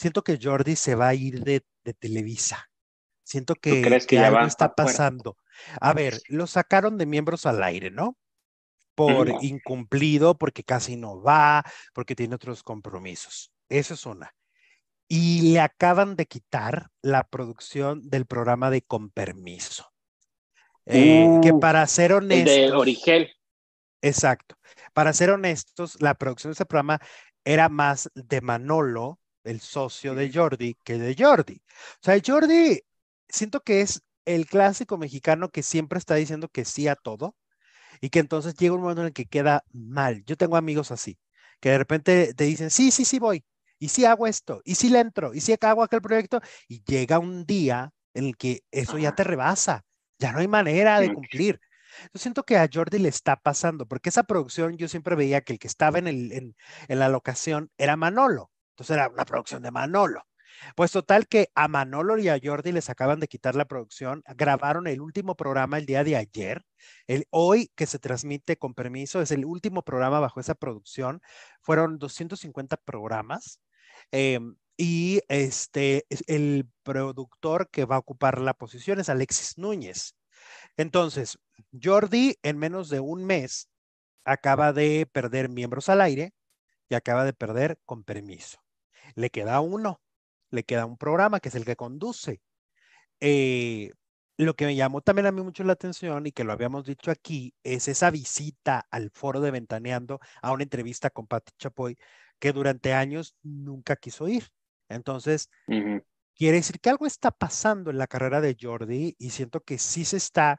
siento que Jordi se va a ir de, Televisa. Siento que, crees que, algo está pasando. A ver, lo sacaron de miembros al aire, ¿no? Por incumplido, porque casi no va, porque tiene otros compromisos. Eso es una. Y le acaban de quitar la producción del programa de Con Permiso. Eh, que uh, para ser honestos. de Exacto. Para ser honestos, la producción de ese programa era más de Manolo el socio de Jordi, que de Jordi. O sea, Jordi, siento que es el clásico mexicano que siempre está diciendo que sí a todo y que entonces llega un momento en el que queda mal. Yo tengo amigos así, que de repente te dicen, sí, sí, sí voy, y sí hago esto, y sí le entro, y sí hago aquel proyecto, y llega un día en el que eso ya te rebasa, ya no hay manera de cumplir. Yo siento que a Jordi le está pasando, porque esa producción yo siempre veía que el que estaba en, el, en la locación era Manolo. Entonces era la producción de Manolo. Pues total que a Manolo y a Jordi les acaban de quitar la producción, grabaron el último programa el día de ayer, el hoy que se transmite con permiso es el último programa bajo esa producción, fueron 250 programas em, y este el productor que va a ocupar la posición es Alexis Núñez. Entonces, Jordi en menos de un mes acaba de perder miembros al aire y acaba de perder con permiso le queda uno, le queda un programa que es el que conduce. Eh, lo que me llamó también a mí mucho la atención y que lo habíamos dicho aquí es esa visita al foro de Ventaneando a una entrevista con Pati Chapoy que durante años nunca quiso ir. Entonces, quiere decir que algo está pasando en la carrera de Jordi y siento que sí se está